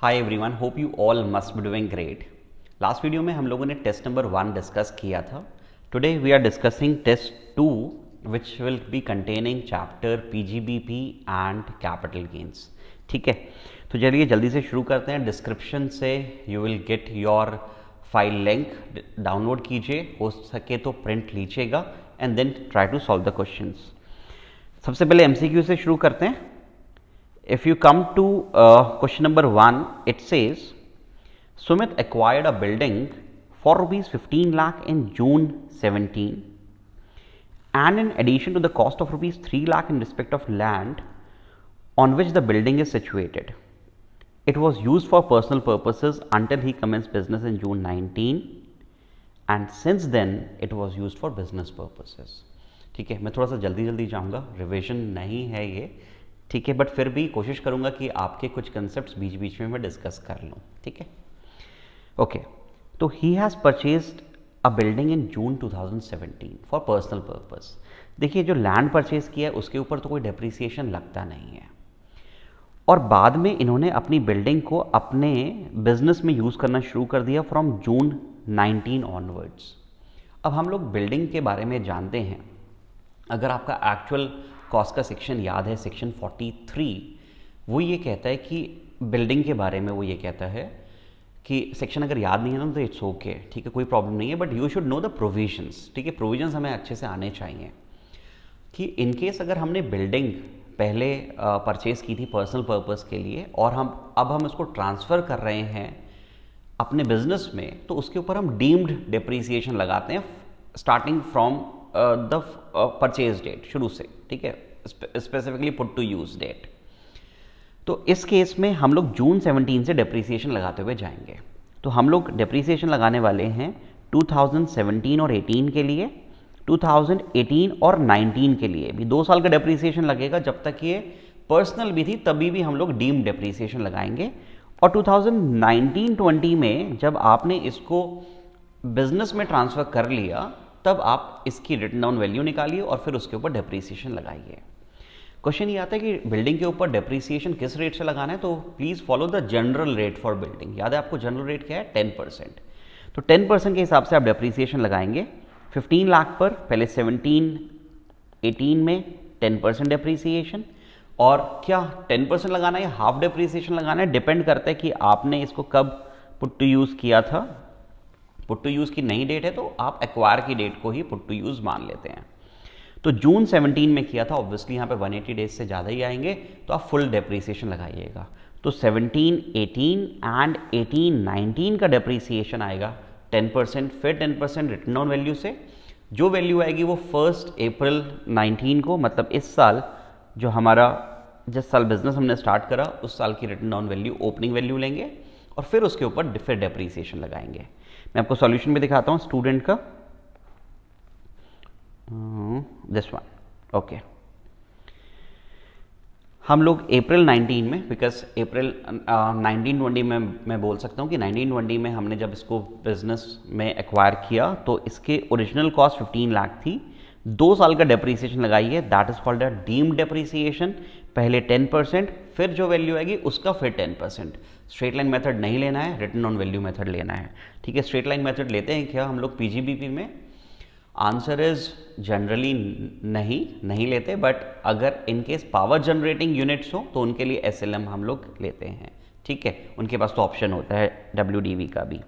Hi everyone hope you all must be doing great last video में हम लोगों ने टेस्ट नंबर वन डिस्कस किया था today we are discussing test two which will be containing chapter PGBP and capital gains ठीक है तो चलिए जल्दी से शुरू करते हैं डिस्क्रिप्शन से you will get your file link download कीजिए हो सके तो प्रिंट लीजिएगा and then try to solve the question सबसे पहले एम से शुरू करते हैं If you come to uh, question number 1, it says Sumit acquired a building for rupees 15 lakh in June 17 and in addition to the cost of rupees 3 lakh in respect of land on which the building is situated. It was used for personal purposes until he commenced business in June 19 and since then it was used for business purposes. ठीक है मैं थोड़ा सा जल्दी जल्दी जाऊंगा revision नहीं है ये ठीक है बट फिर भी कोशिश करूंगा कि आपके कुछ कंसेप्ट बीच बीच में मैं डिस्कस कर लूँ ठीक है ओके तो he has purchase a building in June 2017 for personal purpose देखिए जो लैंड परचेज किया है उसके ऊपर तो कोई डिप्रिसिएशन लगता नहीं है और बाद में इन्होंने अपनी बिल्डिंग को अपने बिजनेस में यूज़ करना शुरू कर दिया फ्रॉम जून 19 ऑनवर्ड्स अब हम लोग बिल्डिंग के बारे में जानते हैं अगर आपका एक्चुअल कॉस का सेक्शन याद है सेक्शन 43 वो ये कहता है कि बिल्डिंग के बारे में वो ये कहता है कि सेक्शन अगर याद नहीं है ना तो इट्स ओके ठीक है कोई प्रॉब्लम नहीं है but you should know the provisions ठीक है प्रोविजंस हमें अच्छे से आने चाहिए कि इनकेस अगर हमने बिल्डिंग पहले परचेज़ की थी पर्सनल पर्पज़ के लिए और हम अब हम इसको ट्रांसफ़र कर रहे हैं अपने बिजनेस में तो उसके ऊपर हम डीम्ड डिप्रिसिएशन लगाते हैं starting from the purchase date शुरू से ठीक है specifically put to use date तो इस केस में हम लोग जून 17 से डिप्रिसिएशन लगाते हुए जाएंगे तो हम लोग डिप्रिसिएशन लगाने वाले हैं 2017 और 18 के लिए 2018 और 19 के लिए भी दो साल का डिप्रिसिएशन लगेगा जब तक ये पर्सनल भी थी तभी भी हम लोग डीम डिप्रिसिएशन लगाएंगे और 2019-20 में जब आपने इसको बिजनेस में ट्रांसफ़र कर लिया तब आप इसकी रिटर्न डाउन वैल्यू निकालिए और फिर उसके ऊपर डेप्रिसिएशन लगाइए क्वेश्चन ये आता है कि बिल्डिंग के ऊपर डेप्रिसिएशन किस रेट से लगाना है तो please follow the general rate for building याद है आपको जनरल रेट क्या है टेन परसेंट तो टेन परसेंट के हिसाब से आप डेप्रिसिएशन लगाएंगे फिफ्टीन लाख पर पहले सेवनटीन एटीन में टेन परसेंट डेप्रिसिएशन और क्या टेन परसेंट लगाना है हाफ डेप्रिसिएशन लगाना है डिपेंड करता है कि आपने इसको कब पुट टू यूज़ किया था पुट टू यूज़ की नई डेट है तो आप एक्वायर की डेट को ही पुट टू यूज़ मान लेते हैं तो जून 17 में किया था ऑब्वियसली यहाँ पे 180 डेज से ज़्यादा ही आएंगे तो आप फुल डेप्रीसिएशन लगाइएगा तो 17, 18 एंड 18, 19 का डेप्रीसिएशन आएगा 10 परसेंट फिर 10 परसेंट रिटर्न ऑन वैल्यू से जो वैल्यू आएगी वो फर्स्ट अप्रैल 19 को मतलब इस साल जो हमारा जिस साल बिजनेस हमने स्टार्ट करा उस साल की return on value opening value लेंगे और फिर उसके ऊपर फिर डेप्रीसिएशन लगाएंगे मैं आपको सॉल्यूशन भी दिखाता हूँ स्टूडेंट का दिस वन ओके हम लोग अप्रैल 19 में बिकॉज अप्रैल नाइनटीन ट्वेंटी में मैं बोल सकता हूँ कि नाइनटीन ट्वेंटी में हमने जब इसको बिजनेस में एक्वायर किया तो इसके ओरिजिनल कॉस्ट फिफ्टीन लाख थी दो साल का डेप्रीसिएशन है that is called a deemed depreciation पहले 10 परसेंट फिर जो वैल्यू आएगी उसका फिर 10 परसेंट स्ट्रेट लाइन मेथड नहीं लेना है रिटर्न ऑन वैल्यू मेथड लेना है ठीक है स्ट्रेट लाइन मेथड लेते हैं क्या हम लोग पीजीबीपी में आंसर इज जनरली नहीं नहीं लेते बट अगर इनकेस पावर जनरेटिंग यूनिट्स हो तो उनके लिए एस हम लोग लेते हैं ठीक है उनके पास तो ऑप्शन होता है डब्ल्यू का भी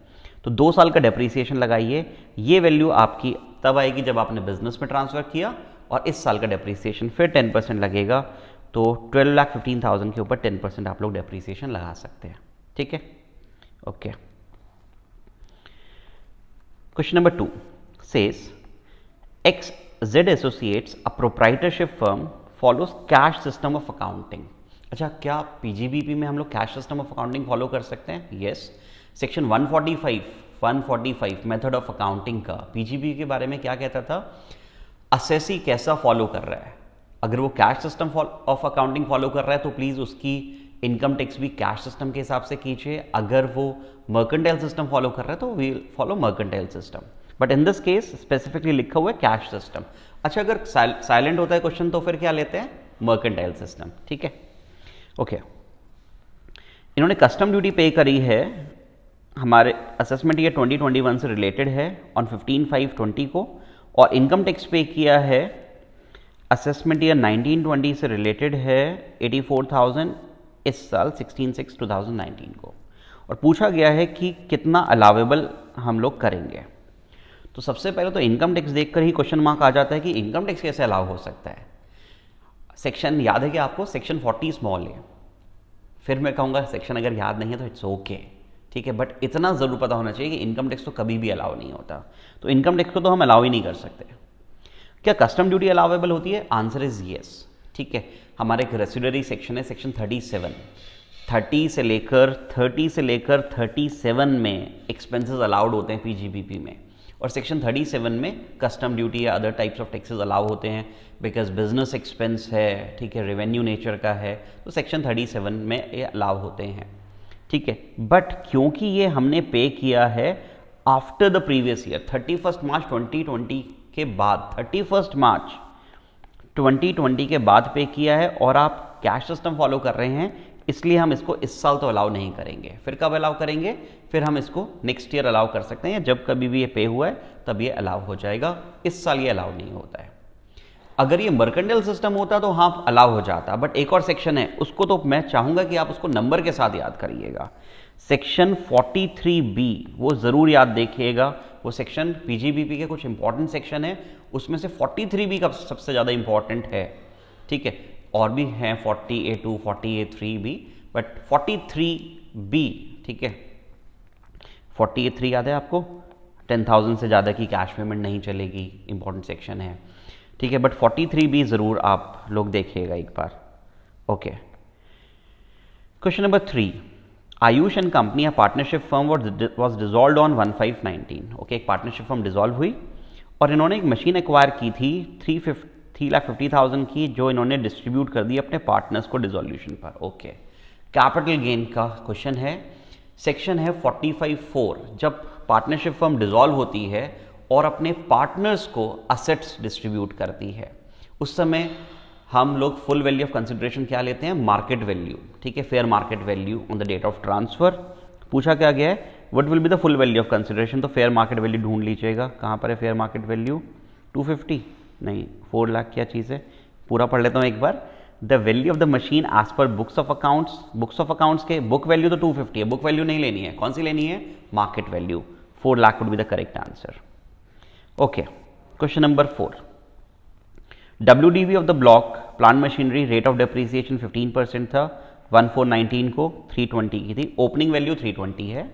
तो दो साल का डेप्रिसिएशन लगाइए ये वैल्यू आपकी तब आएगी जब आपने बिजनेस में ट्रांसफ़र किया और इस साल का डेप्रिसिएशन फिर टेन परसेंट लगेगा तो ट्वेल्व लाख फिफ्टीन थाउजेंड के ऊपर टेन परसेंट आप लोग डेप्रिसिएशन लगा सकते हैं ठीक है ओके क्वेश्चन नंबर टू सेस X Z associates a proprietorship firm follows cash system of accounting अच्छा क्या पीजीबीपी में हम लोग cash system of accounting follow कर सकते हैं yes section 145 145 method of accounting का पीजीबी के बारे में क्या कहता था असेसी कैसा फॉलो कर रहा है अगर वो cash system of accounting follow कर रहा है तो प्लीज़ उसकी इनकम टैक्स भी कैश सिस्टम के हिसाब से कीजिए अगर वो मर्केंटाइल सिस्टम फॉलो कर रहा है तो we follow mercantile system but in this case specifically लिखा हुआ है कैश सिस्टम अच्छा अगर साइलेंट होता है क्वेश्चन तो फिर क्या लेते हैं मर्केंटाइल सिस्टम ठीक है ओके okay. इन्होंने कस्टम ड्यूटी पे करी है हमारे असेसमेंट ट्वेंटी 2021 से रिलेटेड है ऑन 15 फाइव 20 को और इनकम टैक्स पे किया है असेसमेंट ईयर 1920 से रिलेटेड है 84,000 इस साल 16 सिक्स 2019 को और पूछा गया है कि कितना अलावेबल हम लोग करेंगे तो सबसे पहले तो इनकम टैक्स देखकर ही क्वेश्चन मार्क आ जाता है कि इनकम टैक्स कैसे अलाव हो सकता है सेक्शन याद है कि आपको सेक्शन 40 स्मॉल है फिर मैं कहूँगा सेक्शन अगर याद नहीं है तो इट्स ओके ठीक है बट इतना ज़रूर पता होना चाहिए कि इनकम टैक्स तो कभी भी अलाउ नहीं होता तो इनकम टैक्स को तो हम अलाउ ही नहीं कर सकते क्या कस्टम ड्यूटी अलावेबल होती है आंसर इज़ येस ठीक है हमारे एक रेसिडरी सेक्शन है सेक्शन 37 30 से लेकर 30 से लेकर 37 में एक्सपेंसेस अलाउड होते हैं पीजीबीपी में और सेक्शन 37 में कस्टम ड्यूटी या other types of taxes allow होते हैं बिकॉज बिजनेस एक्सपेंस है ठीक है रेवेन्यू नेचर का है तो सेक्शन 37 में ये अलाउ होते हैं ठीक है बट क्योंकि ये हमने पे किया है after the previous year thirty March twenty के बाद थर्टी मार्च 2020 के बाद पे किया है और आप कैश सिस्टम फॉलो कर रहे हैं इसलिए हम इसको इस साल तो अलाउ नहीं करेंगे फिर कब अलाउ करेंगे फिर हम इसको नेक्स्ट ईयर अलाउ कर सकते हैं या जब कभी भी ये पे हुआ है तब ये अलाउ हो जाएगा इस साल ये अलाउ नहीं होता है अगर ये मर्कंडल सिस्टम होता तो हाँ अलाउ हो जाता बट एक और सेक्शन है उसको तो मैं चाहूँगा कि आप उसको नंबर के साथ याद करिएगा सेक्शन 43 बी वो ज़रूर याद देखिएगा वो सेक्शन पीजीबीपी के कुछ इंपॉर्टेंट सेक्शन है उसमें से 43 भी का सबसे ज़्यादा इंपॉर्टेंट है ठीक है और भी हैं forty A to forty A three भी बट थ्री बी ठीक है फोर्टी ए थ्री याद है आपको 10,000 से ज़्यादा की कैश पेमेंट नहीं चलेगी इंपॉर्टेंट सेक्शन है ठीक है बट थ्री बी ज़रूर आप लोग देखिएगा एक बार okay question number three Ayush and company या partnership firm was dissolve on one five nineteen okay एक पार्टनरशिप फर्म डिजोल्व हुई और इन्होंने एक मशीन एक्वायर की थी three three lakh fifty thousand की जो इन्होंने डिस्ट्रीब्यूट कर दी अपने पार्टनर्स को डिजोल्यूशन पर ओके कैपिटल गेन का क्वेश्चन है सेक्शन है फोर्टी फाइव फोर जब पार्टनरशिप फर्म डिजोल्व होती है और अपने पार्टनर्स को असेट्स डिस्ट्रीब्यूट करती है उस समय हम लोग फुल वैल्यू ऑफ कंसिडरेशन क्या लेते हैं मार्केट वैल्यू ठीक है fair market value on the date of transfer पूछा क्या गया है what will be the full value of consideration तो फेयर मार्केट वैल्यू ढूंढ लीजिएगा कहाँ पर है फेयर मार्केट वैल्यू 250 नहीं 4 लाख क्या चीज़ है पूरा पढ़ लेता हूँ एक बार the value of the machine as पर books of accounts books of accounts के बुक वैल्यू तो 250 है बुक वैल्यू नहीं लेनी है कौन सी लेनी है market value four lakh would be the correct answer okay question number four W D of the block plant machinery rate of depreciation 15 percent था 1419 को 320 की थी ओपनिंग वैल्यू 320 है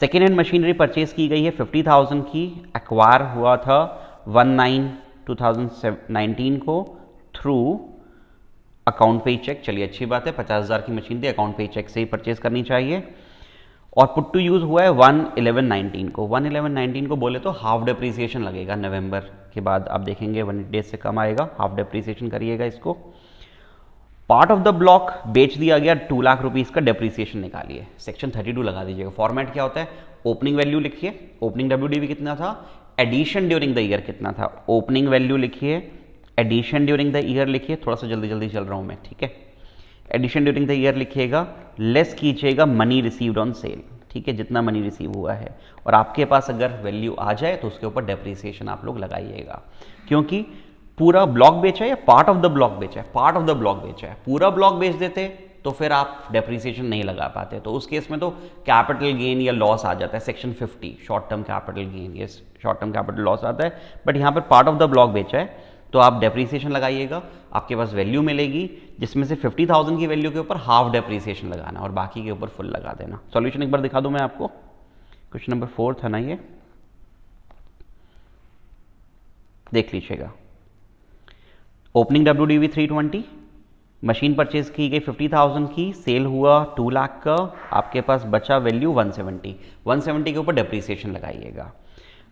सेकेंड हैंड मशीनरी परचेज की गई है 50,000 की एक्वायर हुआ था वन नाइन 2019 को थ्रू अकाउंट पे चेक चलिए अच्छी बात है 50,000 की मशीन थी अकाउंट पे चेक से ही परचेज करनी चाहिए और पुट टू यूज़ हुआ है 11119 को 11119 को बोले तो हाफ डिप्रीसिएशन लगेगा नवंबर के बाद आप देखेंगे वन डेज से कम आएगा हाफ डिप्रीसिएशन करिएगा इसको पार्ट ऑफ द ब्लॉक बेच दिया गया टू लाख रुपीज़ का डेप्रिसिएशन निकालिए सेक्शन थर्टी टू लगा दीजिएगा फॉर्मेट क्या होता है ओपनिंग वैल्यू लिखिए ओपनिंग डब्ल्यू कितना था एडिशन ड्यूरिंग द ईयर कितना था ओपनिंग वैल्यू लिखिए एडिशन ड्यूरिंग द ईयर लिखिए थोड़ा सा जल्दी जल्दी चल रहा हूं मैं ठीक है एडिशन ड्यूरिंग द ईयर लिखिएगा लेस कीजिएगा मनी रिसीव्ड ऑन सेल ठीक है जितना मनी रिसीव हुआ है और आपके पास अगर वैल्यू आ जाए तो उसके ऊपर डेप्रिसिएशन आप लोग लगाइएगा क्योंकि पूरा ब्लॉक बेचा है या पार्ट ऑफ द ब्लॉक बेचा है पार्ट ऑफ द ब्लॉक बेचा है पूरा ब्लॉक बेच देते तो फिर आप डेप्रिसिएशन नहीं लगा पाते तो उस केस में तो कैपिटल गेन या लॉस आ जाता है section 50 short term capital gain या शॉर्ट टर्म कैपिटल लॉस आता है बट यहाँ पर पार्ट ऑफ द ब्लॉक बेचा है तो आप डेप्रिसिएशन लगाइएगा आपके पास वैल्यू मिलेगी जिसमें से 50,000 की वैल्यू के ऊपर हाफ डेप्रिसिएशन लगाना और बाकी के ऊपर फुल लगा देना सॉल्यूशन एक बार दिखा दूं मैं आपको क्वेश्चन नंबर फोर था ना ये देख लीजिएगा opening W D V three twenty machine purchase की गई 50,000 की सेल हुआ 2 लाख का आपके पास बचा वैल्यू 170 170 के ऊपर डेप्रीसिएशन लगाइएगा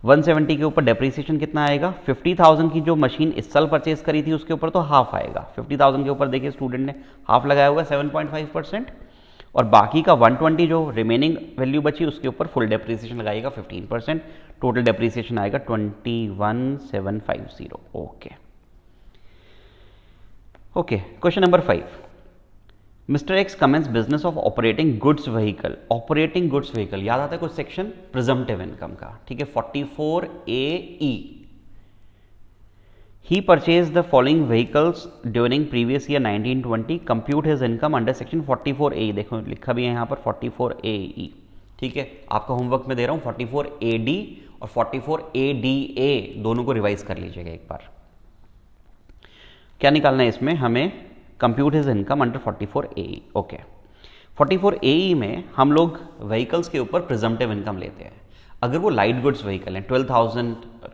170 के ऊपर डेप्रीसिएशन कितना आएगा 50,000 की जो मशीन इस साल परचेज करी थी उसके ऊपर तो हाफ आएगा 50,000 के ऊपर देखिए स्टूडेंट ने हाफ लगाया हुआ पॉइंट 7.5 परसेंट और बाकी का 120 जो रिमेनिंग वैल्यू बची उसके ऊपर फुल डेप्रीसिएशन लगाएगा 15 परसेंट टोटल डेप्रीसिएशन आएगा 21,750 okay okay. Okay question number five mister X commence business of operating goods vehicle operating goods vehicle याद आता है कुछ सेक्शन प्रिजमटिव इनकम का ठीक है forty four A E he purchase the following vehicles during previous year 1920 twenty compute his income under section 44 A देखो लिखा भी है यहां पर 44 ए ई ठीक है आपका होमवर्क में दे रहा हूं 44 ए डी और 44 ए डी ए दोनों को रिवाइज कर लीजिएगा एक बार क्या निकालना है इसमें हमें compute his income under 44 A okay 44 A में हम लोग व्हीकल्स के ऊपर प्रिजमटिव इनकम लेते हैं अगर वो लाइट गुड्स व्हीकल हैं 12,000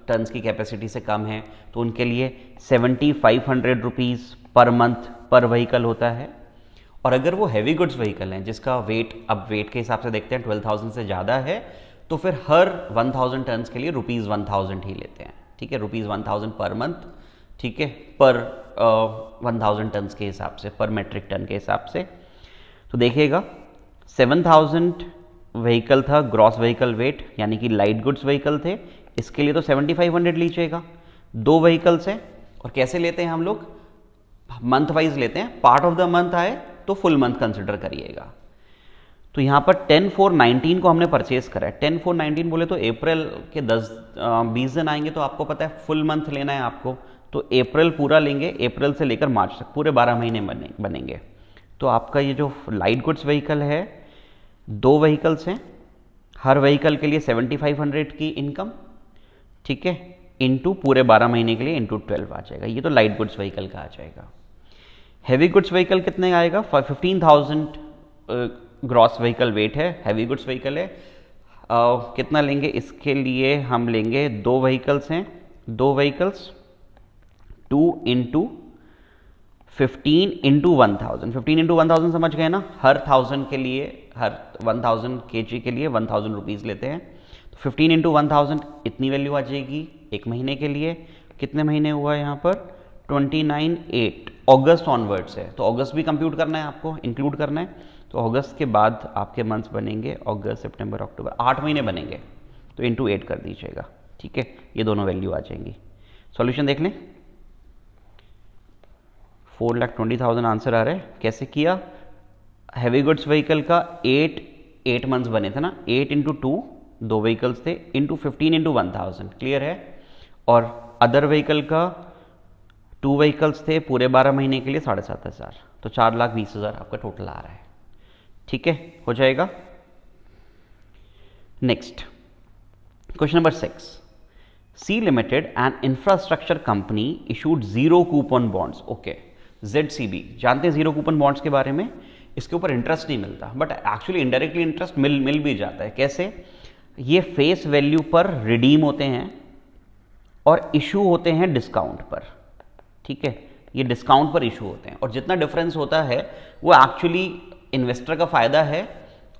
टन्स की कैपेसिटी से कम है तो उनके लिए seventy five hundred rupees per month per vehicle होता है और अगर वो हैवी गुड्स व्हीकल हैं जिसका वेट अब वेट के हिसाब से देखते हैं 12,000 से ज़्यादा है तो फिर हर 1,000 टन्स के लिए रुपीज़ थाउजेंड ही लेते हैं ठीक है रुपीज़ थाउजेंड पर मंथ ठीक है पर वन थाउजेंड टन के हिसाब से पर मेट्रिक टन के हिसाब से तो देखिएगा सेवन थाउजेंड व्हीकल था ग्रॉस व्हीकल वेट यानी कि लाइट गुड्स व्हीकल थे इसके लिए तो सेवेंटी फाइव हंड्रेड लीजिएगा दो व्हीकल्स हैं और कैसे लेते हैं हम लोग मंथ वाइज लेते हैं पार्ट ऑफ द मंथ आए तो फुल मंथ कंसिडर करिएगा तो यहाँ पर टेन फोर नाइनटीन को हमने परचेज करा है टेन फोर नाइनटीन बोले तो अप्रैल के दस बीस दिन आएंगे तो आपको पता है फुल मंथ लेना है आपको तो अप्रैल पूरा लेंगे अप्रैल से लेकर मार्च तक पूरे 12 महीने बने बनेंगे तो आपका ये जो लाइट गुड्स व्हीकल है दो व्हीकल्स हैं हर व्हीकल के लिए 7500 की इनकम ठीक है इंटू पूरे 12 महीने के लिए इंटू 12 आ जाएगा ये तो लाइट गुड्स व्हीकल का आ जाएगा हैवी गुड्स व्हीकल कितने आएगा fifteen thousand gross vehicle weight है हैवी गुड्स व्हीकल है uh, कितना लेंगे इसके लिए हम लेंगे दो व्हीकल्स हैं दो vehicles two into fifteen into one thousand fifteen into one thousand समझ गए ना हर थाउजेंड के लिए हर वन थाउजेंड के जी के लिए वन थाउजेंड रुपीज़ लेते हैं तो फिफ्टीन इंटू वन थाउजेंड इतनी वैल्यू आ जाएगी एक महीने के लिए कितने महीने हुआ यहाँ पर twenty nine eight August onwards है तो ऑगस्ट भी कंप्यूट करना है आपको इंक्लूड करना है तो ऑगस्ट के बाद आपके मंथ्स बनेंगे ऑगस्ट सेप्टेम्बर अक्टूबर आठ महीने बनेंगे तो इंटू एट कर दीजिएगा ठीक है ये दोनों वैल्यू आ जाएंगी सॉल्यूशन देख लें four lakh twenty thousand answer आ रहा है कैसे किया हैवी गुड्स व्हीकल का एट एट मंथ्स बने थे ना एट इंटू टू दो व्हीकल्स थे into fifteen into one thousand clear है और अदर व्हीकल का टू व्हीकल्स थे पूरे बारह महीने के लिए साढ़े सात हज़ार तो चार लाख बीस हज़ार आपका टोटल आ रहा है ठीक है हो जाएगा next question number six C limited and infrastructure company issued zero coupon bonds okay Z जानते हैं जीरो कूपन बॉन्ड्स के बारे में इसके ऊपर इंटरेस्ट नहीं मिलता बट एक्चुअली इंडायरेक्टली इंटरेस्ट मिल मिल भी जाता है कैसे ये फेस वैल्यू पर रिडीम होते हैं और इशू होते हैं डिस्काउंट पर ठीक है ये डिस्काउंट पर इशू होते हैं और जितना डिफरेंस होता है वो एक्चुअली इन्वेस्टर का फ़ायदा है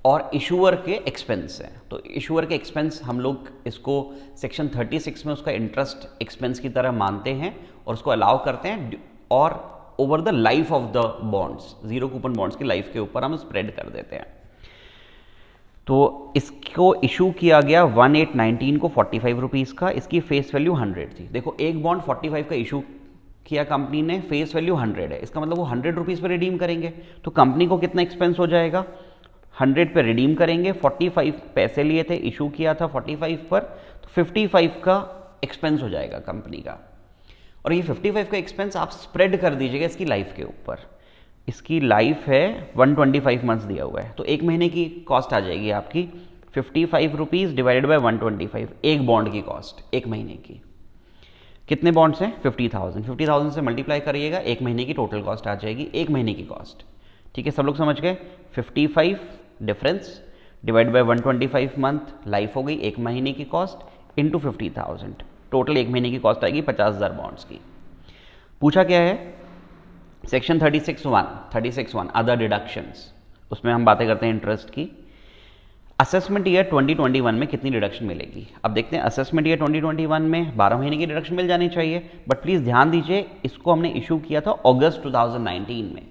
और इशूअर के एक्सपेंस हैं तो इशूअर के एक्सपेंस हम लोग इसको सेक्शन 36 में उसका इंटरेस्ट एक्सपेंस की तरह मानते हैं और उसको अलाउ करते हैं और over the life of the bonds zero coupon bonds की लाइफ के ऊपर हम स्प्रेड कर देते हैं तो इसको इशू किया गया 1819 को 45 फाइव रुपीज़ का इसकी फेस वैल्यू 100 थी देखो एक बॉन्ड 45 का इशू किया कंपनी ने फेस वैल्यू 100 है इसका मतलब वो 100 रुपीज़ पर रिडीम करेंगे तो कंपनी को कितना एक्सपेंस हो जाएगा 100 पे रिडीम करेंगे 45 पैसे लिए थे इशू किया था 45 पर तो 55 का एक्सपेंस हो जाएगा कंपनी का और ये 55 का एक्सपेंस आप स्प्रेड कर दीजिएगा इसकी लाइफ के ऊपर इसकी लाइफ है 125 मंथ्स दिया हुआ है तो एक महीने की कॉस्ट आ जाएगी आपकी fifty five rupees divided by one twenty five एक बॉन्ड की कॉस्ट एक महीने की कितने बॉन्ड्स हैं फिफ्टी थाउजेंड फिफ्टी थाउजेंड से मल्टीप्लाई करिएगा एक महीने की टोटल कॉस्ट आ जाएगी एक महीने की कॉस्ट ठीक है सब लोग समझ गए fifty five difference divide by one twenty five month life हो गई एक महीने की cost into fifty thousand total एक महीने की कॉस्ट आएगी पचास हज़ार बॉन्ड्स की पूछा क्या है section thirty six one thirty six one other deductions उसमें हम बातें करते हैं इंटरेस्ट की असेसमेंट ईयर 2021 में कितनी डिडक्शन मिलेगी अब देखते हैं असेसमेंट ईयर 2021 में 12 महीने की डिडक्शन मिल जानी चाहिए बट प्लीज़ ध्यान दीजिए इसको हमने इशू किया था अगस्त 2019 में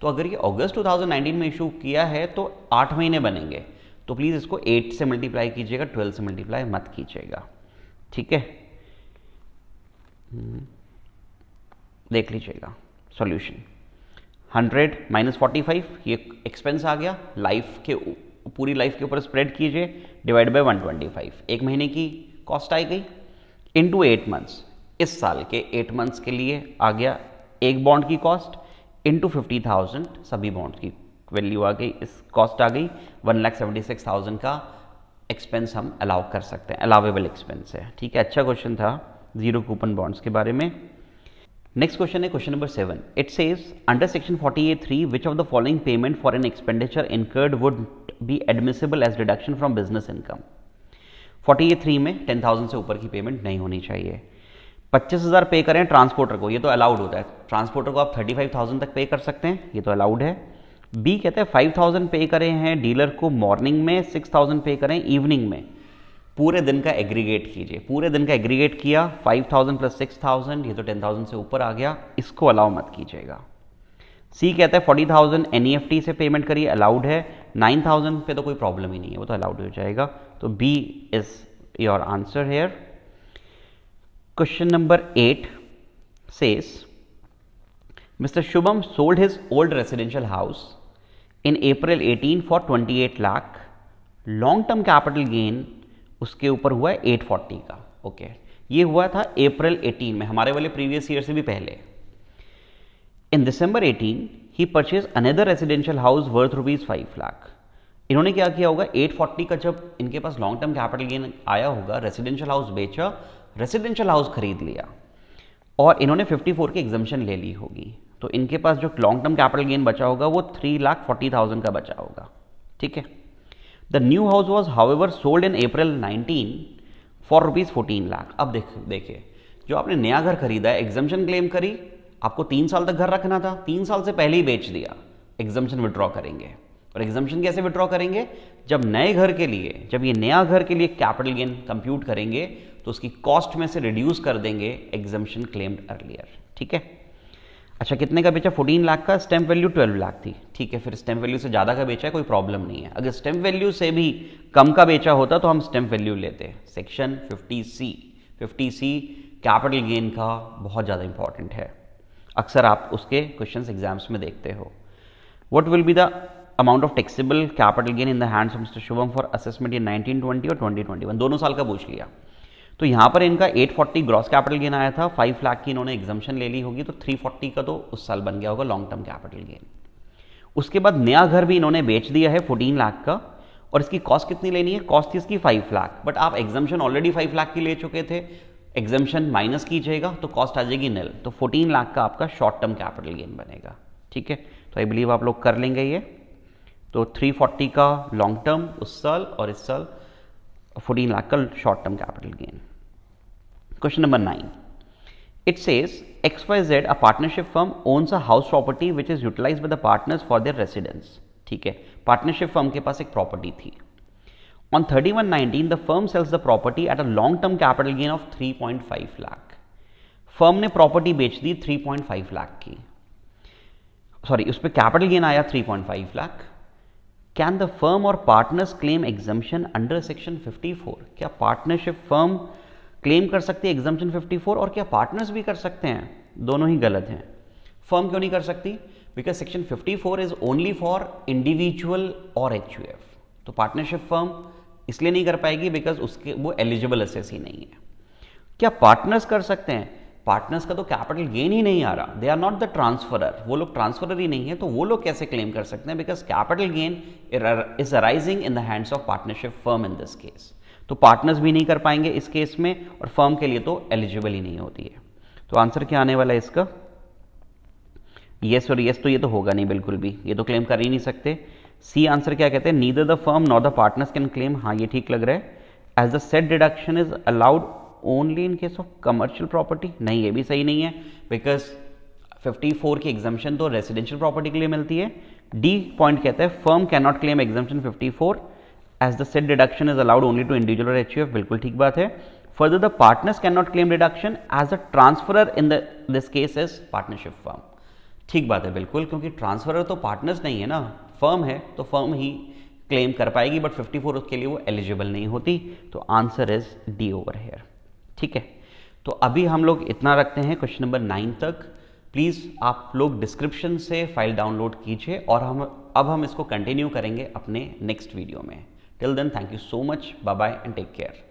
तो अगर ये अगस्त 2019 में इशू किया है तो आठ महीने बनेंगे तो प्लीज़ इसको एट से मल्टीप्लाई कीजिएगा ट्वेल्व से मल्टीप्लाई मत कीजिएगा ठीक है हम्म। देख लीजिएगा सॉल्यूशन 100 माइनस फोर्टी ये एक्सपेंस आ गया लाइफ के पूरी लाइफ के ऊपर स्प्रेड कीजिए डिवाइड बाय 125 एक महीने की कॉस्ट आई गई इनटू एट मंथ्स इस साल के एट मंथ्स के लिए आ गया एक बॉन्ड की कॉस्ट इंटू फिफ्टी थाउजेंड सभी बॉन्ड की वैल्यू आ गई इस कॉस्ट आ गई one lakh seventy six thousand का एक्सपेंस हम अलाउ कर सकते हैं अलावेबल एक्सपेंस है ठीक है अच्छा क्वेश्चन था जीरो कूपन बॉन्ड्स के बारे में नेक्स्ट क्वेश्चन है question number seven it says under section three which of the following payment for an expenditure incurred would be admissible as deduction from business income forty three में ten thousand से ऊपर की payment नहीं होनी चाहिए पच्चीस हजार पे करें ट्रांसपोर्टर को ये तो अलाउड होता है ट्रांसपोर्टर को आप थर्टी फाइव थाउजेंड तक पे कर सकते हैं ये तो अलाउड है बी कहते हैं फाइव थाउजेंड पे करें हैं डीलर को मॉर्निंग में सिक्स थाउजेंड पे करें इवनिंग में पूरे दिन का एग्रीगेट कीजिए पूरे दिन का एग्रीगेट किया 5000 प्लस 6000 ये तो 10000 से ऊपर आ गया इसको अलाउ मत कीजिएगा सी कहता है फोर्टी थाउजेंड e से पेमेंट करिए अलाउड है नाइन थाउजेंड पे तो कोई प्रॉब्लम ही नहीं है वो तो अलाउड हो जाएगा तो B is your answer here question number eight says mister Shubham sold his old residential house in April 18 for 28 lakh long term capital gain उसके ऊपर हुआ है एट फोर्टी का ओके ये हुआ था अप्रैल एटीन में हमारे वाले प्रीवियस ईयर से भी पहले in December eighteen he purchase another residential house worth rupees five lakh इन्होंने क्या किया होगा 840 का जब इनके पास लॉन्ग टर्म कैपिटल गेन आया होगा रेसिडेंशियल हाउस बेचा रेसिडेंशियल हाउस खरीद लिया और इन्होंने 54 की एग्जामेशन ले ली होगी तो इनके पास जो लॉन्ग टर्म कैपिटल गेन बचा होगा वो थ्री लाख फोर्टी थाउजेंड का बचा होगा ठीक है the new house was however sold in April 19 for rupees fourteen lakh अब देख देखिए जो आपने नया घर खरीदा है एग्जामेशन क्लेम करी आपको तीन साल तक घर रखना था तीन साल से पहले ही बेच दिया एग्जामेशन विड्रॉ करेंगे और एग्जम्पन कैसे विड्रॉ करेंगे जब नए घर के लिए जब ये नया घर के लिए कैपिटल गेन कंप्यूट करेंगे तो उसकी कॉस्ट में से रिड्यूस कर देंगे एग्जम्पन क्लेम्ड अर्लियर ठीक है अच्छा कितने का बेचा 14 लाख का स्टैम्प वैल्यू 12 लाख थी ठीक है फिर स्टैम्प वैल्यू से ज़्यादा का बेचा है कोई प्रॉब्लम नहीं है अगर स्टैम्प वैल्यू से भी कम का बेचा होता तो हम स्टैम्प वैल्यू लेते सेक्शन 50 सी 50 सी कैपिटल गेन का बहुत ज़्यादा इंपॉर्टेंट है अक्सर आप उसके क्वेश्चन एग्जाम्स में देखते हो what will be the amount of taxable capital gain in the hands of mister Shubham for assessment in twenty और वन दोनों साल का पूछ लिया तो यहाँ पर इनका 840 ग्रॉस कैपिटल गेन आया था 5 लाख की इन्होंने एग्जामेशन ले ली होगी तो 340 का तो उस साल बन गया होगा लॉन्ग टर्म कैपिटल गेन उसके बाद नया घर भी इन्होंने बेच दिया है 14 लाख का और इसकी कॉस्ट कितनी लेनी है कॉस्ट थी इसकी 5 लाख बट आप एग्जामेशन ऑलरेडी 5 लाख की ले चुके थे एग्जामेशन माइनस कीजिएगा तो कॉस्ट आ जाएगी नल तो फोर्टीन लाख का आपका शॉर्ट टर्म कैपिटल गेन बनेगा ठीक है तो आई बिलीव आप लोग कर लेंगे ये तो 340 का लॉन्ग टर्म उस साल और इस साल 14 लाख का short term capital gain question number nine it says X Y Z a partnership firm owns a house property which is utilise by the partners for their residence ठीक है पार्टनरशिप फर्म के पास एक प्रॉपर्टी थी on thirty one nineteen the firm sells the property at a long term capital gain of three point five lakh firm ने property बेच दी three point five lakh की सॉरी उस पर कैपिटल गेन आया three point five lakh can the firm और partners claim exemption under section fifty four क्या partnership firm claim कर सकती है फिफ्टी 54 और क्या पार्टनर्स भी कर सकते हैं दोनों ही गलत हैं फर्म क्यों नहीं कर सकती because section 54 is only for individual और एच तो पार्टनरशिप फर्म इसलिए नहीं कर पाएगी बिकॉज उसके वो एलिजिबल एसेस ही नहीं है क्या पार्टनर्स कर सकते हैं पार्टनर्स का तो कैपिटल गेन ही नहीं आ रहा they are not the transferor वो लोग ट्रांसफरर ही नहीं है तो वो लोग कैसे क्लेम कर सकते हैं because capital gain is arising in the hands of partnership firm in this case तो पार्टनर्स भी नहीं कर पाएंगे इस केस में और फर्म के लिए तो एलिजिबल ही नहीं होती है तो आंसर क्या आने वाला है इसका येस और येस तो ये तो होगा नहीं बिल्कुल भी ये तो क्लेम कर ही नहीं सकते सी आंसर क्या कहते हैं neither the firm not the partners can claim हाँ ये ठीक लग रहा है as the said deduction is allowed only in case of commercial property नहीं ये भी सही नहीं है बिकॉज 54 की एग्जामेशन तो रेसिडेंशियल प्रॉपर्टी के लिए मिलती है डी पॉइंट कहते हैं firm can not claim exemption for as the said deduction is allowed only to individual और एच बिल्कुल ठीक बात है further the partners can not claim deduction as a transferor in the this case is partnership firm ठीक बात है बिल्कुल क्योंकि ट्रांसफरर तो पार्टनर्स नहीं है ना फर्म है तो फर्म ही क्लेम कर पाएगी बट 54 उसके लिए वो एलिजिबल नहीं होती तो answer is D over here ठीक है तो अभी हम लोग इतना रखते हैं क्वेश्चन नंबर नाइन तक प्लीज़ आप लोग डिस्क्रिप्शन से फाइल डाउनलोड कीजिए और हम अब हम इसको कंटिन्यू करेंगे अपने नेक्स्ट वीडियो में Till then, thank you so much. Bye bye and take care.